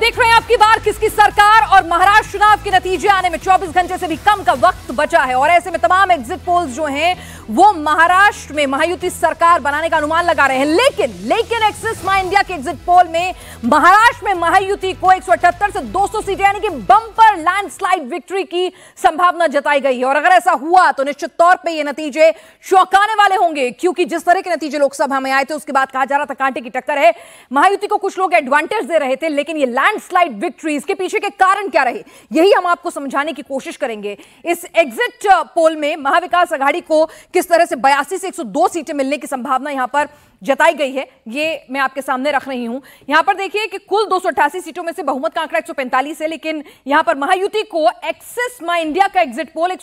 देख रहे हैं आपकी बार किसकी सरकार और महाराष्ट्र चुनाव के नतीजे आने में 24 घंटे से भी कम का वक्त बचा है और ऐसे में तमाम एग्जिट पोल्स जो हैं वो महाराष्ट्र में महायुति सरकार बनाने का अनुमान लगा रहे हैं लेकिन लेकिन एक्सिस माई इंडिया के एग्जिट पोल में महाराष्ट्र में महायुति को एक से 200 सीटें यानी कि बंपर लैंडस्लाइड विक्ट्री की संभावना जताई गई है और अगर ऐसा हुआ तो निश्चित तौर पर यह नतीजे चौंकाने वाले होंगे क्योंकि जिस तरह के नतीजे लोकसभा में आए थे उसके बाद कहा जा रहा था कांटे की टक्कर है महायुति को कुछ लोग एडवांटेज दे रहे थे लेकिन यह लैंड लैंडस्लाइड विक्ट्री इसके पीछे के कारण क्या रहे यही हम आपको समझाने की कोशिश करेंगे इस एग्जिट पोल uh, में महाविकास आघाड़ी को किस तरह से बयासी से 102 सीटें मिलने की संभावना यहां पर जताई गई है ये मैं आपके सामने रख रही हूं यहां पर देखिए कि कुल दो सीटों में से बहुमत का आंकड़ा एक है लेकिन यहां पर महायुति को एक्सेस माई इंडिया का एग्जिट पोल एक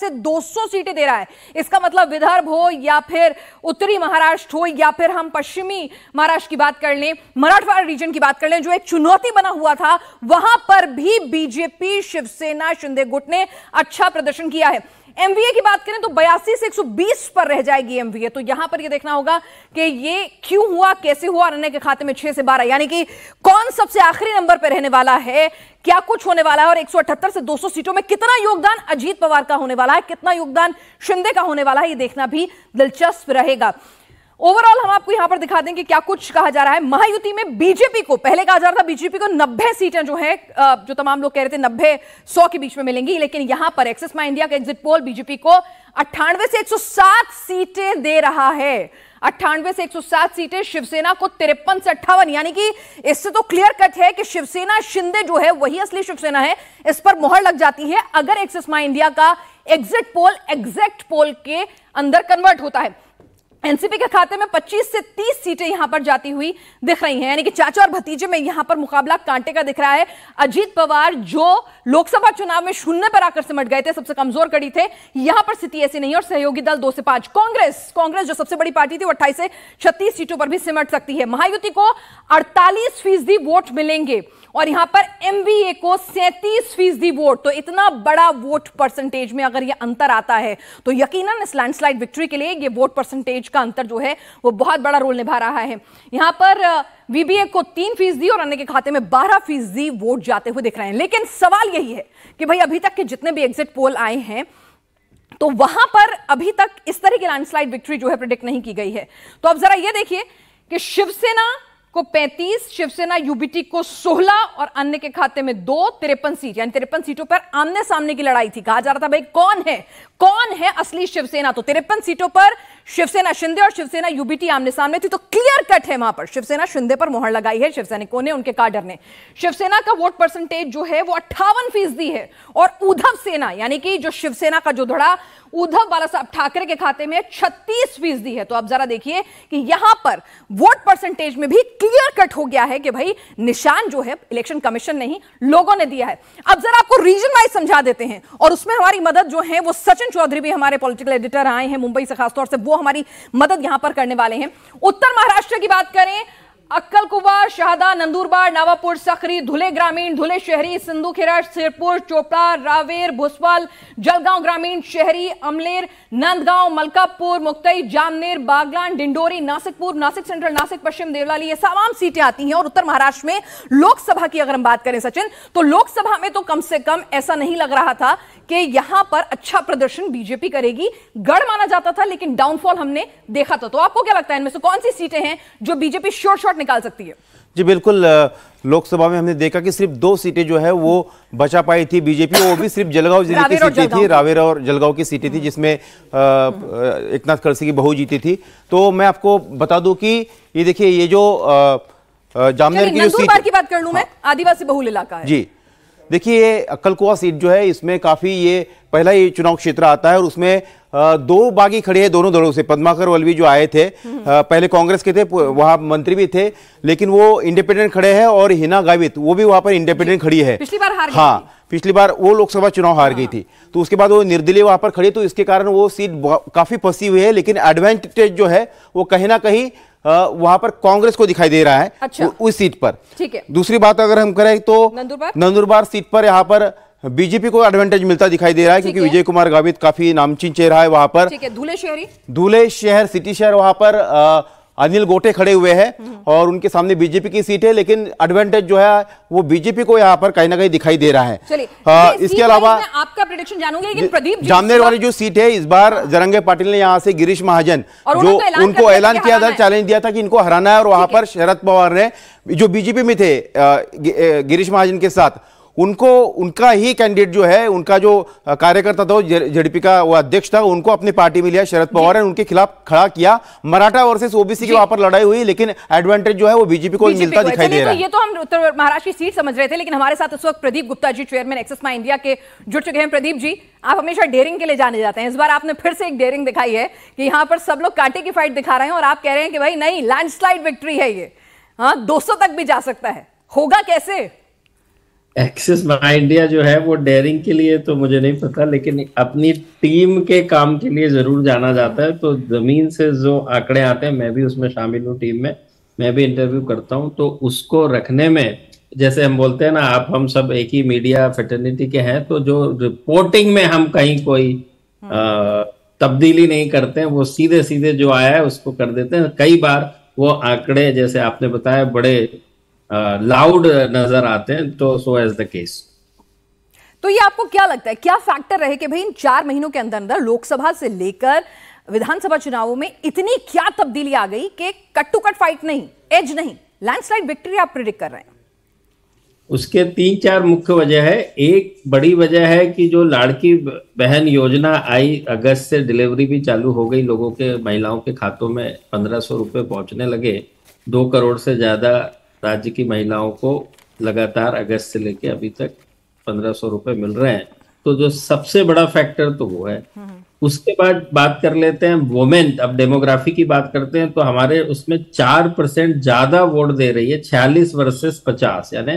से 200 सीटें दे रहा है इसका मतलब विदर्भ हो या फिर उत्तरी महाराष्ट्र हो या फिर हम पश्चिमी महाराष्ट्र की बात कर लें मराठवाड़ा रीजन की बात कर लें जो एक चुनौती बना हुआ था वहां पर भी बीजेपी शिवसेना शिंदे गुट ने अच्छा प्रदर्शन किया है एमवीए की बात करें तो बयासी से 120 पर रह जाएगी एमवीए तो यहां पर ये देखना होगा कि ये क्यों हुआ कैसे हुआ अन्य के खाते में छह से बारह यानी कि कौन सबसे आखिरी नंबर पर रहने वाला है क्या कुछ होने वाला है और 178 से 200 सीटों में कितना योगदान अजीत पवार का होने वाला है कितना योगदान शिंदे का होने वाला है यह देखना भी दिलचस्प रहेगा ओवरऑल हम आपको यहां पर दिखा देंगे क्या कुछ कहा जा रहा है महायुति में बीजेपी को पहले कहा जा रहा था बीजेपी को 90 सीटें जो है जो तमाम लोग कह रहे थे 90 100 के बीच में मिलेंगी लेकिन यहां पर एक्सिस माई इंडिया का एग्जिट पोल बीजेपी को अट्ठानवे से 107 सीटें दे रहा है अट्ठानवे से 107 सीटें शिवसेना को तिरपन से अट्ठावन यानी कि इससे तो क्लियर कट है कि शिवसेना शिंदे जो है वही असली शिवसेना है इस पर मोहर लग जाती है अगर एक्सेस माई इंडिया का एग्जिट पोल एग्जैक्ट पोल के अंदर कन्वर्ट होता है एनसीपी के खाते में 25 से 30 सीटें यहां पर जाती हुई दिख रही हैं यानी कि चाचा और भतीजे में यहां पर मुकाबला कांटे का दिख रहा है अजीत पवार जो लोकसभा चुनाव में शून्य पर आकर सिमट गए थे सबसे कमजोर कड़ी थे यहां पर स्थिति ऐसी नहीं और सहयोगी दल दो से पांच कांग्रेस कांग्रेस जो सबसे बड़ी पार्टी थी वो अट्ठाईस से छत्तीस सीटों पर भी सिमट सकती है महायुति को अड़तालीस फीसदी वोट मिलेंगे और यहां पर एमबीए को सैंतीस फीसदी वोट तो इतना बड़ा वोट परसेंटेज में अगर यह अंतर आता है तो यकीनन इस लैंडस्लाइड विक्ट्री के लिए यह वोट परसेंटेज का अंतर जो है वो बहुत बड़ा रोल निभा रहा है यहां पर वीबीए को तीन फीसदी और अन्य के खाते में बारह फीसदी वोट जाते हुए दिख रहे हैं लेकिन सवाल यही है कि भाई अभी तक के जितने भी एग्जिट पोल आए हैं तो वहां पर अभी तक इस तरह की लैंडस्लाइड विक्ट्री जो है प्रिडिक्ट नहीं की गई है तो अब जरा यह देखिए कि शिवसेना को 35, शिवसेना यूबीटी को 16 और अन्य के खाते में दो तिरपन सीट यानी तिरपन सीटों पर आमने सामने की लड़ाई थी कहा जा रहा था भाई कौन है कौन है असली शिवसेना तो तिरपन सीटों पर शिवसेना शिंदे और शिवसेना यूबीटी आमने सामने थी तो क्लियर कट है वहां पर शिवसेना शिंदे पर मोहर लगाई है शिवसैनिकों ने उनके काडर ने शिवसेना का वोट परसेंटेज जो है वो अट्ठावन फीसदी है और उद्धव सेना यानी कि जो शिवसेना का जो धड़ा उद्धव बाला साहब ठाकरे के खाते में छत्तीस फीसदी है तो आप जरा देखिए कि यहां पर वोट परसेंटेज में भी क्लियर कट हो गया है कि भाई निशान जो है इलेक्शन कमीशन नहीं लोगों ने दिया है अब जरा आपको रीजन वाइज समझा देते हैं और उसमें हमारी मदद जो है वो सचिन चौधरी भी हमारे पॉलिटिकल एडिटर आए हैं मुंबई से खासतौर से वो हमारी मदद यहां पर करने वाले हैं उत्तर महाराष्ट्र की बात करें अक्कलकुवा शाहदा नंदूरबार नावापुर सखरी धुले ग्रामीण धुले शहरी सिंधु खेरा सिरपुर चोपड़ा रावेर भुसवाल जलगांव ग्रामीण शहरी अमलेर नंदगांव मलकापुर मुक्तई जामनेर बागलान डिंडोरी नासिकपुर नासिक सेंट्रल नासिक पश्चिम देवलाली ये तमाम सीटें आती हैं और उत्तर महाराष्ट्र में लोकसभा की अगर हम बात करें सचिन तो लोकसभा में तो कम से कम ऐसा नहीं लग रहा था कि यहां पर अच्छा प्रदर्शन बीजेपी करेगी गढ़ माना जाता था लेकिन डाउनफॉल हमने देखा था तो आपको क्या लगता है इनमें से कौन सी सीटें हैं जो बीजेपी शोर शोर बाहर निकाल सकती है जी बिल्कुल लोकसभा में हमने देखा कि सिर्फ दो सीटें जो है वो बचा पाई थी बीजेपी वो भी सिर्फ जलगांव जिले की सीटें थी रावेर और जलगांव की सीटें थी जिसमें एक नाथ खड़से की बहू जीती थी तो मैं आपको बता दूं कि ये देखिए ये जो जामनगर की जो सीट की बात कर लूं हाँ। मैं आदिवासी बहुल इलाका है जी देखिए अक्कलकुआ सीट जो है इसमें काफ़ी ये पहला ही चुनाव क्षेत्र आता है और उसमें दो बागी खड़े हैं दोनों दलों से पद्माकर वल्वी जो आए थे पहले कांग्रेस के थे वहाँ मंत्री भी थे लेकिन वो इंडिपेंडेंट खड़े हैं और हिना गावित वो भी वहाँ पर इंडिपेंडेंट खड़ी है पिछली बार हार हाँ पिछली बार वो लोकसभा चुनाव हार गई हाँ। थी तो उसके बाद वो निर्दलीय वहाँ पर खड़ी तो इसके कारण वो सीट काफ़ी फंसी हुई है लेकिन एडवांटेज जो है वो कहीं ना कहीं वहां पर कांग्रेस को दिखाई दे रहा है अच्छा। उस सीट पर ठीक है दूसरी बात अगर हम करें तो नंदुरबार सीट पर यहाँ पर बीजेपी को एडवांटेज मिलता दिखाई दे रहा है क्योंकि विजय कुमार गावित काफी नामचीन चेहरा है वहां पर धूले शहरी धूले शहर सिटी शहर वहां पर अनिल गोटे खड़े हुए हैं और उनके सामने बीजेपी की सीट है लेकिन एडवांटेज जो है वो बीजेपी को यहाँ पर कहीं ना कहीं दिखाई दे रहा है आ, हाँ, इसके अलावा आपका प्रोडिक्शन जानूंगी प्रदीप जामनेर वाली जो सीट है इस बार जरंगे पाटिल ने यहाँ से गिरीश महाजन जो तो उनको ऐलान किया था चैलेंज दिया था कि इनको हराना है और वहां पर शरद पवार ने जो बीजेपी में थे गिरीश महाजन के साथ उनको उनका ही कैंडिडेट जो है उनका जो कार्यकर्ता था जेडीपी का वो अध्यक्ष था उनको अपनी पार्टी में लिया शरद पवार ने उनके खिलाफ खड़ा किया मराठा वर्सेस ओबीसी के वहां पर लड़ाई हुई लेकिन एडवांटेज जो है वो बीजेपी को मिलता दिखाई अच्छा, दे रहा है ये तो हम उत्तर महाराष्ट्र की सीट समझ रहे थे लेकिन हमारे साथ उस वक्त Pradeep Gupta ji chairman Axis My India के जुड़ चुके हैं प्रदीप जी आप हमेशा डेयरिंग के लिए जाने जाते हैं इस बार आपने फिर से एक डेयरिंग दिखाई है कि यहाँ पर सब लोग कांटे की फाइट दिखा रहे हैं और आप कह रहे हैं कि भाई नहीं लैंडस्लाइड विक्ट्री है ये हाँ दो तक भी जा सकता है होगा कैसे एक्सिस माइंडिया जो है वो डेयरिंग के लिए तो मुझे नहीं पता लेकिन अपनी टीम के काम के लिए जरूर जाना जाता है तो जमीन से जो आंकड़े आते हैं मैं भी उसमें शामिल हूँ टीम में मैं भी इंटरव्यू करता हूँ तो उसको रखने में जैसे हम बोलते हैं ना आप हम सब एक ही मीडिया फेटर्निटी के हैं तो जो रिपोर्टिंग में हम कहीं कोई हम्म। तब्दीली नहीं करते हैं वो सीधे सीधे जो आया है उसको कर देते हैं कई बार वो आंकड़े जैसे आपने बताया बड़े लाउड नजर आते हैं तो सो एज द केस तो ये आपको क्या लगता है क्या फैक्टर रहे कि भाई इन चार महीनों के अंदर अंदर लोकसभा से लेकर विधानसभा चुनावों में इतनी क्या तब्दीली आ गई कि कट टू कट फाइट नहीं एज नहीं लैंडस्लाइड विक्ट्री आप प्रिडिक्ट कर रहे हैं उसके तीन चार मुख्य वजह है एक बड़ी वजह है कि जो लाड़की बहन योजना आई अगस्त से डिलीवरी भी चालू हो गई लोगों के महिलाओं के खातों में पंद्रह सौ रुपये पहुँचने लगे दो करोड़ से ज़्यादा राज्य की महिलाओं को लगातार अगस्त से लेके अभी तक पंद्रह सौ रुपए मिल रहे हैं तो जो सबसे बड़ा फैक्टर तो वो है हम्म। उसके बाद बात कर लेते हैं वोमेन अब डेमोग्राफी की बात करते हैं तो हमारे उसमें चार परसेंट ज्यादा वोट दे रही है छियालीस वर्सेस पचास यानी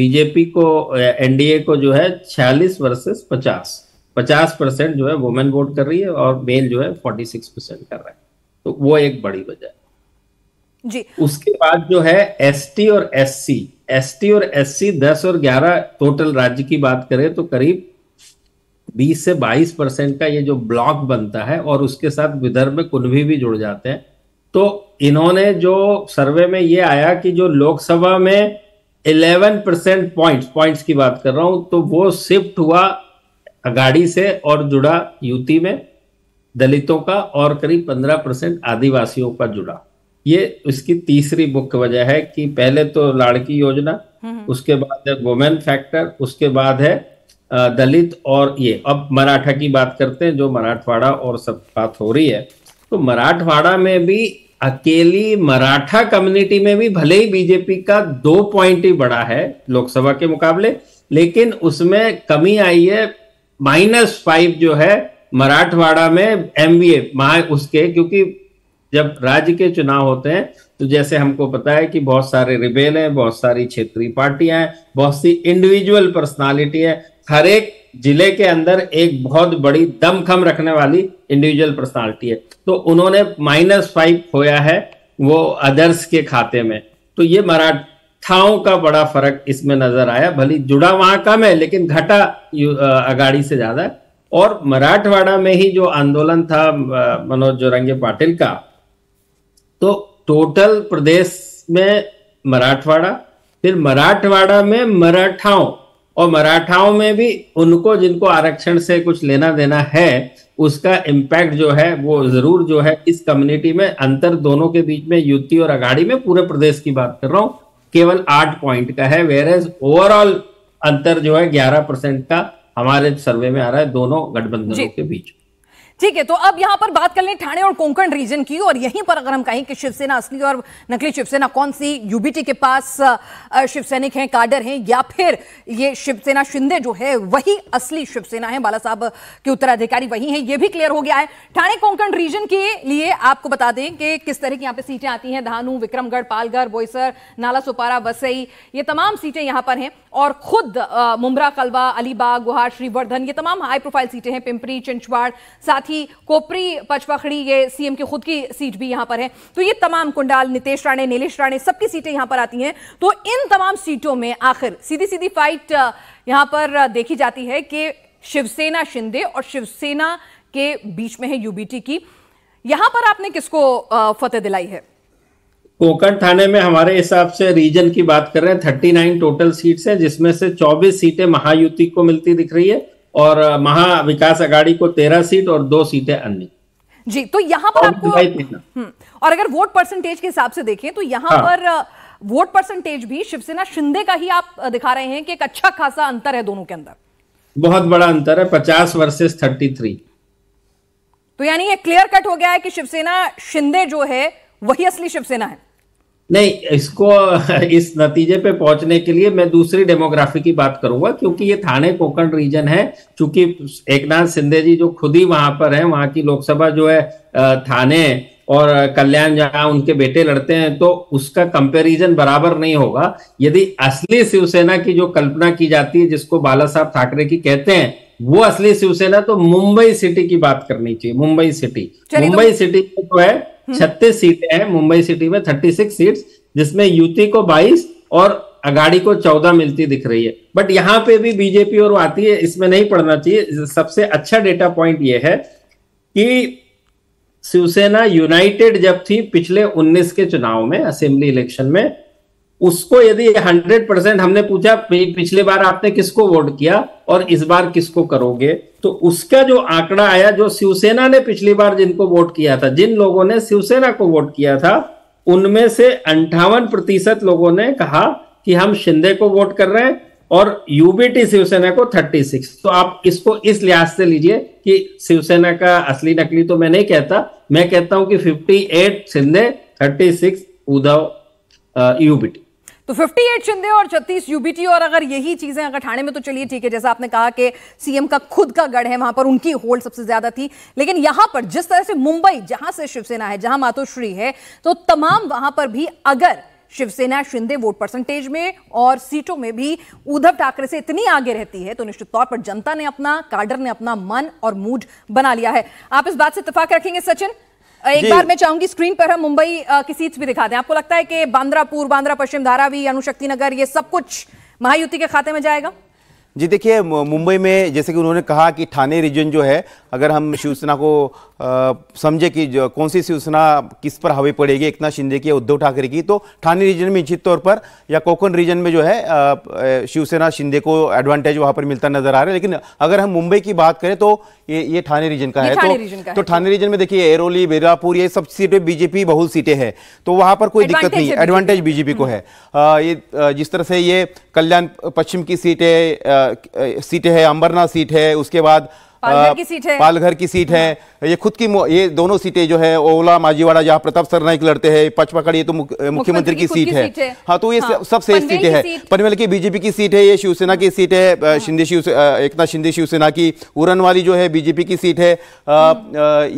बीजेपी को एनडीए को जो है छियालीस वर्सेस पचास पचास परसेंट जो है वोमेन वोट कर रही है और मेल जो है फोर्टी सिक्स परसेंट कर रहा है तो वो एक बड़ी वजह है जी उसके बाद जो है एसटी और एससी एसटी और एससी 10 और 11 टोटल राज्य की बात करें तो करीब 20 से 22 परसेंट का ये जो ब्लॉक बनता है और उसके साथ विदर्भ में कुनभी भी जुड़ जाते हैं तो इन्होंने जो सर्वे में ये आया कि जो लोकसभा में 11 परसेंट पॉइंट पॉइंट्स की बात कर रहा हूं तो वो शिफ्ट हुआ अगाड़ी से और जुड़ा युति में दलितों का और करीब 15 परसेंट आदिवासियों का जुड़ा ये उसकी तीसरी बुक वजह है कि पहले तो लाड़की योजना हम्म, हम्म। उसके बाद है वुमेन फैक्टर उसके बाद है दलित और ये अब मराठा की बात करते हैं जो मराठवाड़ा और सब बात हो रही है तो मराठवाड़ा में भी अकेली मराठा कम्युनिटी में भी भले ही बीजेपी का दो पॉइंट ही बड़ा है लोकसभा के मुकाबले लेकिन उसमें कमी आई है माइनस फाइव जो है मराठवाड़ा में एमबीए महा उसके क्योंकि जब राज्य के चुनाव होते हैं तो जैसे हमको पता है कि बहुत सारे रिबेल हैं बहुत सारी क्षेत्रीय पार्टियां हैं बहुत सी इंडिविजुअल पर्सनालिटी है हर एक जिले के अंदर एक बहुत बड़ी दमखम रखने वाली इंडिविजुअल पर्सनालिटी है तो उन्होंने माइनस फाइव खोया है वो अदर्स के खाते में तो ये मराठाओं का बड़ा फर्क इसमें नजर आया भली जुड़ा वहां कम है लेकिन घटा अगाड़ी से ज्यादा और मराठवाड़ा में ही जो आंदोलन था मनोज जोरंगे पाटिल का तो टोटल प्रदेश में मराठवाड़ा फिर मराठवाड़ा में मराठाओं और मराठाओं में भी उनको जिनको आरक्षण से कुछ लेना देना है उसका इम्पैक्ट जो है वो जरूर जो है इस कम्युनिटी में अंतर दोनों के बीच में युति और अगाड़ी में पूरे प्रदेश की बात कर रहा हूँ केवल आठ पॉइंट का है वेर एज ओवरऑल अंतर जो है ग्यारह परसेंट का हमारे सर्वे में आ रहा है दोनों गठबंधनों के बीच ठीक है तो अब यहां पर बात कर लें ठाणे और कोंकण रीजन की और यहीं पर अगर हम कहें कि शिवसेना असली और नकली शिवसेना कौन सी यूबीटी के पास शिवसैनिक हैं काडर हैं या फिर ये शिवसेना शिंदे जो है वही असली शिवसेना है बाला साहब के उत्तराधिकारी वही है ये भी क्लियर हो गया है ठाणे कोंकण रीजन के लिए आपको बता दें कि किस तरह की यहाँ पे सीटें आती हैं धानू विक्रमगढ़ पालगढ़ बोईसर नाला सुपारा वसई ये तमाम सीटें यहाँ पर हैं और खुद मुमरा कलवा अलीबाग गुहार श्रीवर्धन ये तमाम हाई प्रोफाइल सीटें हैं पिंपरी चिंचवाड़ साथ साथ ही कोपरी पचपखड़ी ये सीएम की खुद की सीट भी यहां पर है तो ये तमाम कुंडाल नितेश राणे नीलेष राणे सबकी सीटें यहां पर आती हैं तो इन तमाम सीटों में आखिर सीधी सीधी फाइट यहां पर देखी जाती है कि शिवसेना शिंदे और शिवसेना के बीच में है यूबीटी की यहां पर आपने किसको फतेह दिलाई है कोकण थाने में हमारे हिसाब से रीजन की बात कर रहे हैं थर्टी नाइन टोटल सीट्स है जिसमें से चौबीस सीटें महायुति को मिलती दिख रही है और महाविकास अघाड़ी को तेरह सीट और दो सीटें अन्य जी तो यहाँ पर आपको हम्म, और अगर वोट परसेंटेज के हिसाब से देखें तो यहाँ हाँ। पर वोट परसेंटेज भी शिवसेना शिंदे का ही आप दिखा रहे हैं कि एक अच्छा खासा अंतर है दोनों के अंदर बहुत बड़ा अंतर है पचास वर्सेस थर्टी थ्री तो यानी ये क्लियर कट हो गया है कि शिवसेना शिंदे जो है वही असली शिवसेना है नहीं इसको इस नतीजे पे पहुंचने के लिए मैं दूसरी डेमोग्राफी की बात करूंगा क्योंकि ये थाने कोकण रीजन है चूंकि एक नाथ सिंधे जी जो खुद ही वहां पर है वहां की लोकसभा जो है थाने और कल्याण जहां उनके बेटे लड़ते हैं तो उसका कंपैरिजन बराबर नहीं होगा यदि असली शिवसेना की जो कल्पना की जाती है जिसको बाला साहब ठाकरे की कहते हैं वो असली शिवसेना तो मुंबई सिटी की बात करनी चाहिए मुंबई सिटी तो मुंबई तो... सिटी जो है छत्तीस सीटें हैं मुंबई सिटी में थर्टी सिक्स सीट जिसमें युति को बाईस और अगाड़ी को चौदह मिलती दिख रही है बट यहाँ पे भी बीजेपी और आती है इसमें नहीं पढ़ना चाहिए सबसे अच्छा डेटा पॉइंट ये है कि शिवसेना यूनाइटेड जब थी पिछले 19 के चुनाव में असेंबली इलेक्शन में उसको यदि 100 परसेंट हमने पूछा पिछले बार आपने किसको वोट किया और इस बार किसको करोगे तो उसका जो आंकड़ा आया जो शिवसेना ने पिछली बार जिनको वोट किया था जिन लोगों ने शिवसेना को वोट किया था उनमें से अंठावन प्रतिशत लोगों ने कहा कि हम शिंदे को वोट कर रहे हैं और यूबीटी शिवसेना को 36 तो आप इसको इस लिहाज से लीजिए कि शिवसेना का असली नकली तो मैं नहीं कहता मैं कहता हूं कि 58 शिंदे 36 उद्धव यूबीटी तो 58 शिंदे और 36 यूबीटी और अगर यही चीजें अगर ठाणे में तो चलिए ठीक है जैसा आपने कहा कि सीएम का खुद का गढ़ है वहां पर उनकी होल्ड सबसे ज्यादा थी लेकिन यहां पर जिस तरह से मुंबई जहां से शिवसेना है जहां मातोश्री है तो तमाम वहां पर भी अगर शिवसेना शिंदे वोट परसेंटेज में और सीटों में भी उद्धव ठाकरे से इतनी आगे रहती है तो निश्चित तौर पर जनता ने अपना कार्डर ने अपना मन और मूड बना लिया है आप इस बात से इतफाक रखेंगे सचिन एक बार मैं चाहूंगी स्क्रीन पर हम मुंबई की सीट भी दिखा दें आपको लगता है कि बांद्रा पूर्व बांद्रा पश्चिम धारावी अनुशक्ति नगर ये सब कुछ महायुति के खाते में जाएगा जी देखिए मुंबई में जैसे कि उन्होंने कहा कि ठाणे रीजन जो है अगर हम शिवसेना को समझे कि जो कौन सी शिवसेना किस पर हावी पड़ेगी एकनाथ शिंदे की उद्धव ठाकरे की तो ठाणे रीजन में निश्चित तौर पर या कोकण रीजन में जो है शिवसेना शिंदे को एडवांटेज वहाँ पर मिलता नजर आ रहा है लेकिन अगर हम मुंबई की बात करें तो ये ये ठाणे रीजन तो का है तो तो रीजन में देखिए एरोली बेरापुर ये सब सीटें बीजेपी बहुल सीटें हैं तो वहाँ पर कोई दिक्कत नहीं एडवांटेज बीजेपी को हम्म। है ये जिस तरह से ये कल्याण पश्चिम की सीटें सीटें हैं अंबरनाथ सीट है उसके बाद पालघर की सीट है पालघर की सीट है ये खुद की ये दोनों सीटें जो है ओला माजीवाड़ा जहाँ प्रताप सरनाइक लड़ते हैं पचपकड़ ये तो मुख्यमंत्री की सीट है हाँ तो ये हाँ, सब सेफ सीटें हैं पनवेल की बीजेपी की सीट है ये शिवसेना की सीट है हाँ। शिंदे एक नाथ शिंदे शिवसेना की उरन वाली जो है बीजेपी की सीट है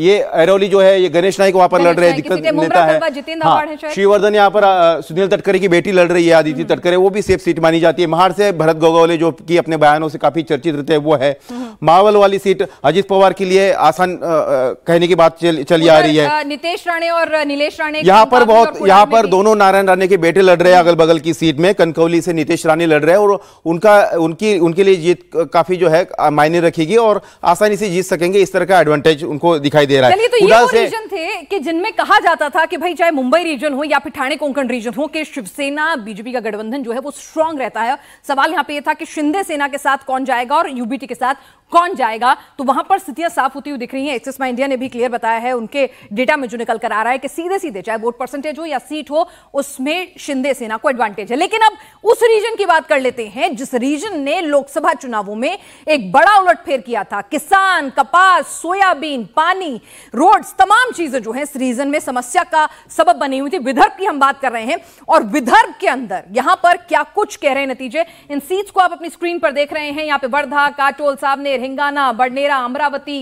ये अरौली जो है ये गणेश नाइक वहाँ पर लड़ रहे हैं दिक्कत नेता है हाँ श्रीवर्धन यहाँ पर सुनील तटकरे की बेटी लड़ रही है आदित्य हम्म। तटकरे वो भी सेफ सीट मानी जाती है महार से भरत गोगोले जो की अपने बयानों से काफी चर्चित रहते हैं वो है हम्म। मावल वाली सीट सीट अजित पवार के लिए आसान कहने की बात चल, चली आ रही है नितेश राणे और नीलेश राणे यहाँ पर बहुत यहाँ पर दोनों नारायण राणे के बेटे लड़ रहे हैं अगल बगल की सीट में कनकौली से नीतीश राणे लड़ रहे हैं और उनका उनकी उनके लिए जीत काफी जो है मायने रखेगी और आसानी से जीत सकेंगे इस तरह का एडवांटेज उनको दिखाई दे रहा है तो ये रीजन थे कि जिनमें कहा जाता था कि भाई चाहे मुंबई रीजन हो या फिर ठाणे कोंकण रीजन हो कि शिवसेना बीजेपी का गठबंधन जो है वो स्ट्रांग रहता है सवाल यहाँ पे ये था कि शिंदे सेना के साथ कौन जाएगा और यूबीटी के साथ कौन जाएगा तो वहां पर स्थितियां साफ होती हुई दिख रही हैं एक्सिस माई इंडिया ने भी क्लियर बताया है उनके डेटा में जो निकल कर आ रहा है कि सीधे सीधे चाहे वोट परसेंटेज हो या सीट हो उसमें शिंदे सेना को एडवांटेज है लेकिन अब उस रीजन की बात कर लेते हैं जिस रीजन ने लोकसभा चुनावों में एक बड़ा उलटफेर किया था किसान कपास सोयाबीन पानी रोड्स तमाम चीजें जो है इस रीजन में समस्या का सबब बनी हुई थी विदर्भ की हम बात कर रहे हैं और विदर्भ के अंदर यहां पर क्या कुछ कह रहे हैं नतीजे इन सीट्स को आप अपनी स्क्रीन पर देख रहे हैं यहां पे वर्धा काटोल साहब ने हिंगाना बड़नेरा अमरावती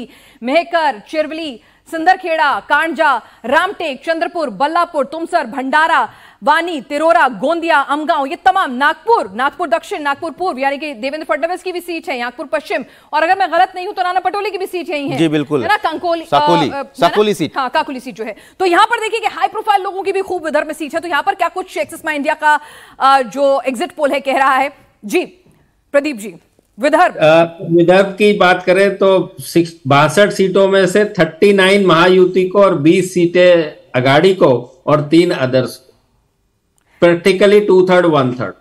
मेहकर चिरवली सिंदरखेड़ा कांडजा रामटेक चंद्रपुर बल्लापुर तुमसर भंडारा वानी तिरोरा गोंदिया अमगांव ये तमाम नागपुर नागपुर दक्षिण नागपुर पूर्व यानी कि देवेंद्र फडणवीस की भी सीट है नागपुर पश्चिम और अगर मैं गलत नहीं हूं तो नाना पटोले की भी सीट यही है जी बिल्कुल ना कंकोली साकोली, आ, साकोली सीट हाँ काकुली सीट जो है तो यहां पर देखिए कि हाई प्रोफाइल लोगों की भी खूब उधर में सीट है तो यहां पर क्या कुछ एक्सिस माइंडिया का जो एग्जिट पोल है कह रहा है जी प्रदीप जी विदर्भ विदर्भ की बात करें तो बासठ सीटों में से 39 महायुति को और 20 सीटें अगाड़ी को और तीन अदर्स को practically two third one third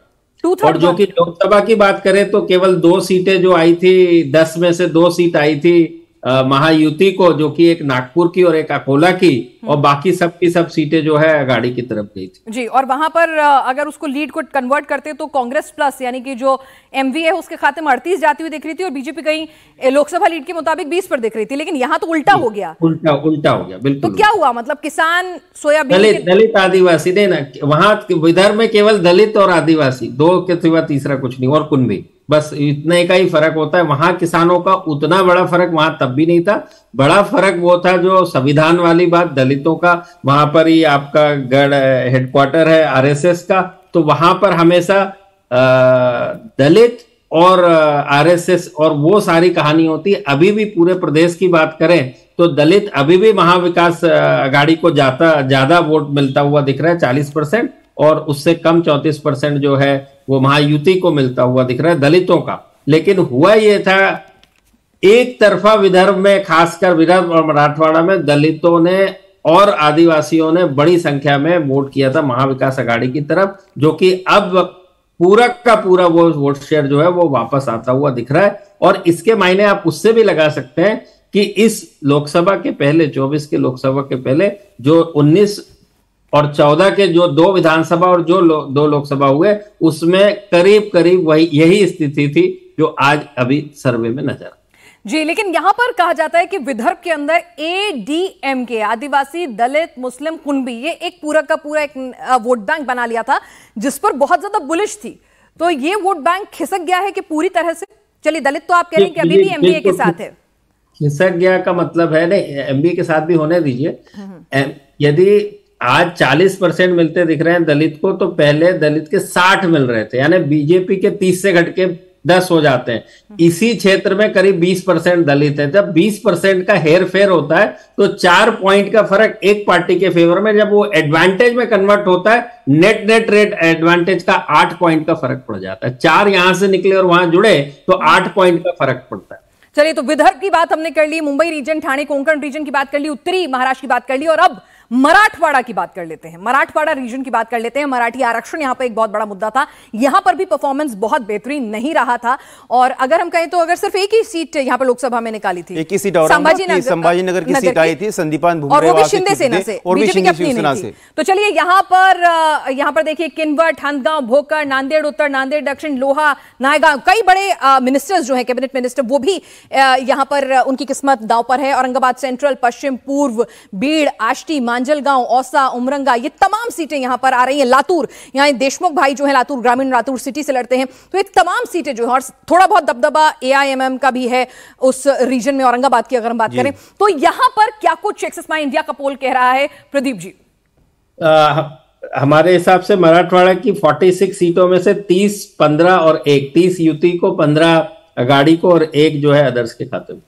two third और जो कि लोकसभा की बात करें तो केवल दो सीटें जो आई थी दस में से दो सीट आई थी महायुति को जो कि एक नागपुर की और एक अकोला की हम्म। और बाकी सब की सब सीटें जो है गाड़ी की तरफ गई थी जी और वहां पर अगर उसको लीड को कन्वर्ट करते तो कांग्रेस प्लस यानी कि जो एमवी है उसके खाते में अड़तीस जाती हुई दिख रही थी और बीजेपी कहीं लोकसभा लीड के मुताबिक बीस पर दिख रही थी लेकिन यहाँ तो उल्टा हो गया उल्टा उल्टा हो गया बिल्कुल तो क्या हुआ मतलब किसान सोयाबीन दलित दलित आदिवासी नहीं ना वहां विदर्भ में केवल दलित और आदिवासी दो के सिवा तीसरा कुछ नहीं और कुछ भी बस इतने का ही फर्क होता है वहां किसानों का उतना बड़ा फर्क वहां तब भी नहीं था बड़ा फर्क वो था जो संविधान वाली बात दलितों का वहां पर ही आपका गढ़ हेडक्वार्टर है आरएसएस का तो वहां पर हमेशा दलित और आरएसएस और वो सारी कहानी होती है अभी भी पूरे प्रदेश की बात करें तो दलित अभी भी महाविकास अघाड़ी को जाता ज्यादा वोट मिलता हुआ दिख रहा है चालीस परसेंट और उससे कम चौंतीस परसेंट जो है वो महायुति को मिलता हुआ दिख रहा है दलितों का लेकिन हुआ यह था एक तरफा विदर्भ में खासकर विदर्भ और मराठवाड़ा में दलितों ने और आदिवासियों ने बड़ी संख्या में वोट किया था महाविकास अघाड़ी की तरफ जो कि अब पूरा का पूरा वो वोट शेयर जो है वो वापस आता हुआ दिख रहा है और इसके मायने आप उससे भी लगा सकते हैं कि इस लोकसभा के पहले 24 के लोकसभा के पहले जो 19 और चौदह के जो दो विधानसभा और जो लो, दो लोकसभा हुए उसमें करीब करीब वही यही स्थिति थी जो आज अभी सर्वे में नजर जी लेकिन यहां पर कहा जाता है कि विदर्भ के अंदर ए डी एम के आदिवासी दलित मुस्लिम कुणबी ये एक पूरा का पूरा एक वोट बैंक बना लिया था जिस पर बहुत ज्यादा बुलिश थी तो ये वोट बैंक खिसक गया है कि पूरी तरह से चलिए दलित तो आप कह रहे हैं कि अभी भी एमबीए के साथ है खिसक गया का मतलब है नहीं एमबीए के साथ भी होने दीजिए हम्म, हम्म। यदि आज 40 परसेंट मिलते दिख रहे हैं दलित को तो पहले दलित के 60 मिल रहे थे यानी बीजेपी के 30 से घट के 10 हो जाते हैं इसी क्षेत्र में करीब 20 परसेंट दलित है जब 20 परसेंट का हेर फेर होता है तो चार पॉइंट का फर्क एक पार्टी के फेवर में जब वो एडवांटेज में कन्वर्ट होता है नेट नेट रेट एडवांटेज का आठ पॉइंट का फर्क पड़ जाता है चार यहां से निकले और वहां जुड़े तो आठ पॉइंट का फर्क पड़ता है चलिए तो विदर्भ की बात हमने कर ली मुंबई रीजन ठाणे कोंकण रीजन की बात कर ली उत्तरी महाराष्ट्र की बात कर ली और अब मराठवाड़ा की बात कर लेते हैं मराठवाड़ा रीजन की बात कर लेते हैं मराठी आरक्षण यहां पर एक बहुत बड़ा मुद्दा था यहां पर भी परफॉर्मेंस बहुत बेहतरीन नहीं रहा था और अगर हम कहें तो अगर सिर्फ एक ही सीट यहां पर लोकसभा में निकाली थी एक ही सीट संभाजी नगर की सीट आई थी संदीपान और वो भी शिंदे सेना से बीजेपी की अपनी सेना से तो चलिए यहां पर यहां पर देखिए किन्वर ठंडगांव भोकर नांदेड़ उत्तर नांदेड़ दक्षिण लोहा नायगांव कई बड़े मिनिस्टर्स जो है कैबिनेट मिनिस्टर वो भी यहां पर उनकी किस्मत दाव पर है औरंगाबाद सेंट्रल पश्चिम पूर्व बीड़ आष्टी मान मांजलगांव औसा उमरंगा ये तमाम सीटें यहां पर आ रही हैं लातूर यहाँ देशमुख भाई जो है लातूर ग्रामीण लातूर सिटी से लड़ते हैं तो ये तमाम सीटें जो है और थोड़ा बहुत दबदबा ए का भी है उस रीजन में औरंगाबाद की अगर हम बात करें तो यहां पर क्या कुछ एक्सेस माई इंडिया का पोल कह रहा है प्रदीप जी हमारे हिसाब से मराठवाड़ा की 46 सीटों में से 30 15 और एक 30 युति को 15 अगाड़ी को और एक जो है अदर्स के खाते में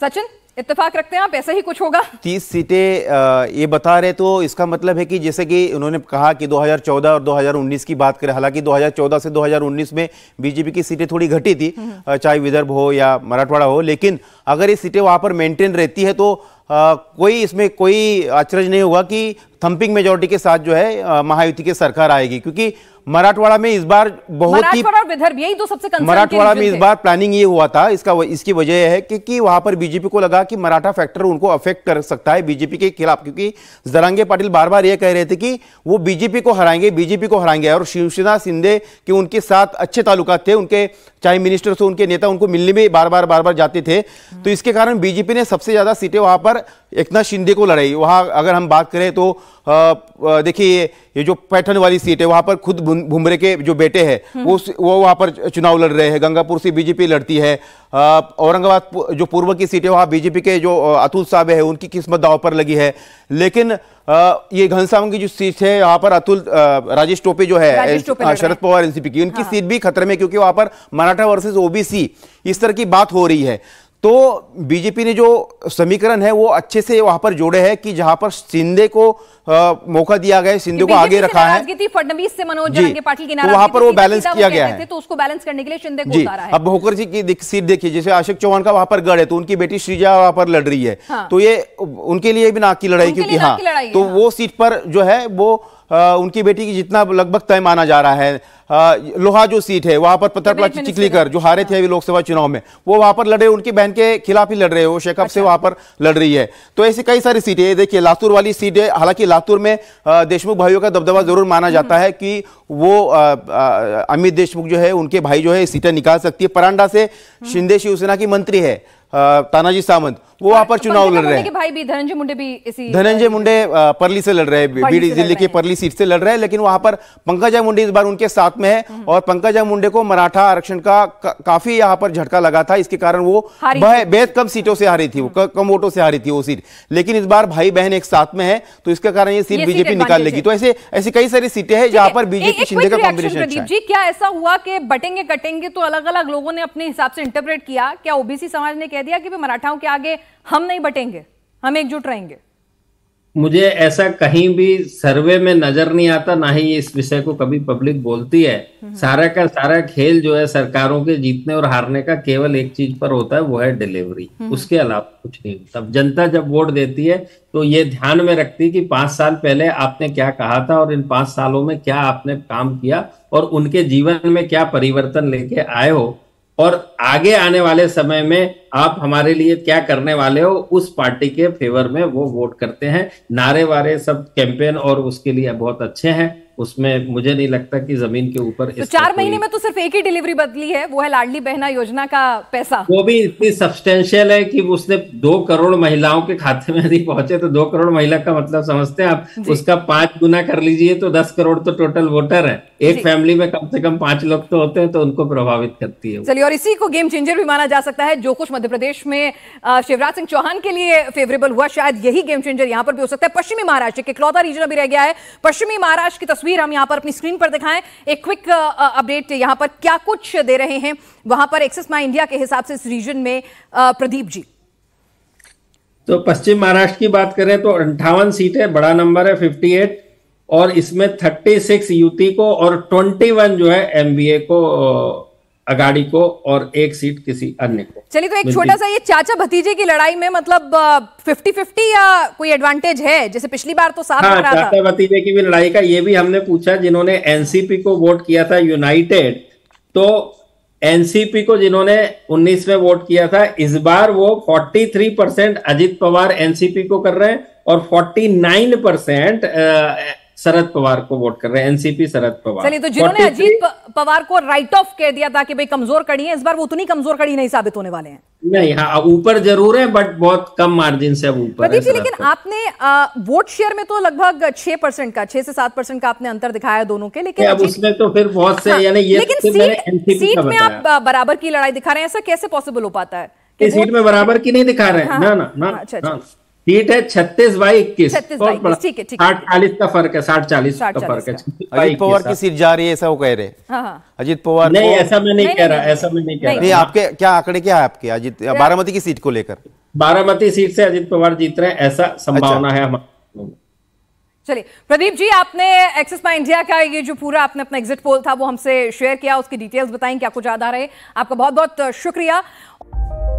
सचिन इतफाक रखते हैं आप ऐसा ही कुछ होगा तीस सीटें ये बता रहे तो इसका मतलब है कि जैसे कि उन्होंने कहा कि 2014 और 2019 की बात करें हालांकि 2014 से 2019 में बीजेपी की सीटें थोड़ी घटी थी हम्म। चाहे विदर्भ हो या मराठवाड़ा हो लेकिन अगर ये सीटें वहाँ पर मेंटेन रहती है तो आ, कोई इसमें कोई आश्चर्य नहीं होगा कि थम्पिंग मेजोरिटी के साथ जो है महायुति की सरकार आएगी क्योंकि मराठवाड़ा में इस बार बहुत ही विदर्भ यही तो सबसे मराठवाड़ा में इस बार प्लानिंग ये हुआ था इसका इसकी वजह है कि, कि वहां पर बीजेपी को लगा कि मराठा फैक्टर उनको अफेक्ट कर सकता है बीजेपी के खिलाफ क्योंकि जरांगे पाटिल बार बार ये कह रहे थे कि वो बीजेपी को हराएंगे बीजेपी को हराएंगे और शिवसेना शिंदे के उनके साथ अच्छे तालुकात थे उनके चाहे मिनिस्टर हो उनके नेता उनको मिलने में बार बार बार बार जाते थे तो इसके कारण बीजेपी ने सबसे ज्यादा सीटें वहां पर एक शिंदे को लड़ाई वहां अगर हम बात करें तो देखिए ये ये जो पैठन वाली सीट है वहां पर खुद भूमरे के जो बेटे हैं हम्म। वो वो वहां पर चुनाव लड़ रहे हैं गंगापुर से बीजेपी लड़ती है औरंगाबाद जो पूर्व की सीट है वहां बीजेपी के जो अतुल साहब है उनकी किस्मत दाव पर लगी है लेकिन आ, ये घनश्याम की जो सीट है वहां पर अतुल राजेश टोपे जो है शरद पवार एनसीपी की उनकी हाँ। सीट भी खतरे में क्योंकि वहां पर मराठा वर्सेज ओबीसी इस तरह की बात हो रही है तो बीजेपी ने जो समीकरण है वो अच्छे से वहां पर जोड़े हैं कि जहां पर सिंधे को आ, मौका दिया गया सिंधे को आगे रखा है फडनवीस से मनोज पाटिल की तो वहां पर वो बैलेंस किया गया है तो उसको बैलेंस करने के लिए शिंदे को है अब भोकर जी की सीट देखिए जैसे आशिक चौहान का वहां पर गढ़ है तो उनकी बेटी श्रीजा वहां पर लड़ रही है हाँ। तो ये उनके लिए भी नाक की लड़ाई क्योंकि हाँ तो हाँ। वो सीट पर जो है वो उनकी बेटी की जितना लगभग तय माना जा रहा है लोहा जो सीट है वहाँ पर पत्थरपला कर जो हारे थे अभी लोकसभा चुनाव में वो वहाँ पर लड़ रहे उनकी बहन के खिलाफ ही लड़ रहे हैं वो शेकअप अच्छा। से वहाँ पर लड़ रही है तो ऐसी कई सारी सीटें देखिए लातूर वाली सीट है हालांकि लातूर में देशमुख भाइयों का दबदबा जरूर माना जाता है कि वो अमित देशमुख जो है उनके भाई जो है सीटें निकाल सकती है परांडा से हम्म। शिंदे शिवसेना की मंत्री है तानाजी सामंत वो वहां पर तो चुनाव लड़ रहे हैं भाई भी धनंजय मुंडे भी इसी धनंजय मुंडे परली से लड़ रहे हैं जिले की परली सीट से लड़ रहे हैं लेकिन वहां पर पंकजा मुंडे इस बार उनके साथ में है हम्म। और पंकजा मुंडे को मराठा आरक्षण का काफी यहाँ पर झटका लगा था इसके कारण वो बेहद कम सीटों से हारी थी वो हम्म। कम वोटों से हारी थी वो सीट लेकिन इस बार भाई बहन एक साथ में है तो इसके कारण ये सीट बीजेपी निकाल लेगी तो ऐसे ऐसी कई सारी सीटें हैं जहाँ पर बीजेपी शिंदे का कॉम्बिनेशन जी क्या ऐसा हुआ कि बटेंगे कटेंगे तो अलग अलग लोगों ने अपने हिसाब से इंटरप्रेट किया क्या ओबीसी समाज ने कह दिया कि मराठाओं के आगे हम नहीं बटेंगे हम एकजुट रहेंगे मुझे ऐसा कहीं भी सर्वे में नजर नहीं आता ना ही इस विषय को कभी पब्लिक बोलती है हम्म। सारा का सारा खेल जो है सरकारों के जीतने और हारने का केवल एक चीज पर होता है वो है डिलीवरी हम्म। उसके अलावा कुछ नहीं तब जनता जब वोट देती है तो ये ध्यान में रखती है कि पांच साल पहले आपने क्या कहा था और इन पांच सालों में क्या आपने काम किया और उनके जीवन में क्या परिवर्तन लेके आए हो और आगे आने वाले समय में आप हमारे लिए क्या करने वाले हो उस पार्टी के फेवर में वो वोट करते हैं नारे वारे सब कैंपेन और उसके लिए बहुत अच्छे हैं उसमें मुझे नहीं लगता कि जमीन के ऊपर तो चार महीने में तो सिर्फ एक ही डिलीवरी बदली है वो है लाडली बहना योजना का पैसा वो भी इतनी सब्सटेंशियल है कि उसने दो करोड़ महिलाओं के खाते में नहीं पहुंचे तो दो करोड़ महिला का मतलब समझते हैं आप उसका पांच गुना कर लीजिए तो दस करोड़ तो टोटल वोटर है एक फैमिली में कम से कम पांच लोग तो होते हैं तो उनको प्रभावित करती है चलिए और इसी को गेम चेंजर भी माना जा सकता है जो कुछ मध्य प्रदेश में शिवराज सिंह चौहान के लिए फेवरेबल हुआ शायद यही गेम चेंजर यहाँ पर भी हो सकता है पश्चिमी महाराष्ट्र के क्लौता रीजन अभी रह गया है पश्चिमी महाराष्ट्र की तस्वीर तस्वीर हम यहां पर अपनी स्क्रीन पर दिखाएं एक क्विक अपडेट यहां पर क्या कुछ दे रहे हैं वहां पर एक्सेस माई इंडिया के हिसाब से इस रीजन में uh, प्रदीप जी तो पश्चिम महाराष्ट्र की बात करें तो अंठावन सीटें बड़ा नंबर है 58 और इसमें 36 यूती को और 21 जो है एमबीए को uh, अगाड़ी को और एक सीट किसी अन्य को चलिए तो एक छोटा सा ये चाचा भतीजे की लड़ाई में मतलब फिफ्टी फिफ्टी या कोई एडवांटेज है जैसे पिछली बार तो साफ हाँ, चाचा था। भतीजे की भी लड़ाई का ये भी हमने पूछा जिन्होंने एनसीपी को वोट किया था यूनाइटेड तो एनसीपी को जिन्होंने 19 में वोट किया था इस बार वो 43 परसेंट अजित पवार एनसीपी को कर रहे हैं और 49 परसेंट शरद पवार को वोट कर रहे हैं एनसीपी शरद पवार चलिए तो जिन्होंने अजीत पवार को राइट ऑफ कह दिया था कि भाई कमजोर कड़ी है इस बार वो उतनी कमजोर कड़ी नहीं साबित होने वाले हैं नहीं हाँ ऊपर जरूर है बट बहुत कम मार्जिन से ऊपर प्रदीप जी लेकिन आपने आ, वोट शेयर में तो लगभग छह परसेंट का छह से सात परसेंट का आपने अंतर दिखाया दोनों के लेकिन अब उसमें तो फिर बहुत से हाँ, यानी ये लेकिन तो सीट में आप बराबर की लड़ाई दिखा रहे हैं ऐसा कैसे पॉसिबल हो पाता है सीट में बराबर की नहीं दिखा रहे हैं हाँ। ना ना ना हाँ, अच्छा, अच्छा। सीट है छत्तीस बाई इक्कीस साठ चालीस का फर्क है साठ चालीस का फर्क है अजीत पवार की सीट जा रही है ऐसा वो कह रहे हाँ, हाँ। अजीत पवार नहीं ऐसा मैं नहीं कह रहा ऐसा मैं नहीं कह रहा आपके क्या आंकड़े क्या है आपके अजीत बारामती की सीट को लेकर बारामती सीट से अजित पवार जीत रहे हैं ऐसा अच्छा। संभावना है हमारे चलिए प्रदीप जी आपने एक्सेस माई इंडिया का ये जो पूरा आपने अपना एग्जिट पोल था वो हमसे शेयर किया उसकी डिटेल्स बताएं क्या कुछ याद आ रहे आपका बहुत बहुत शुक्रिया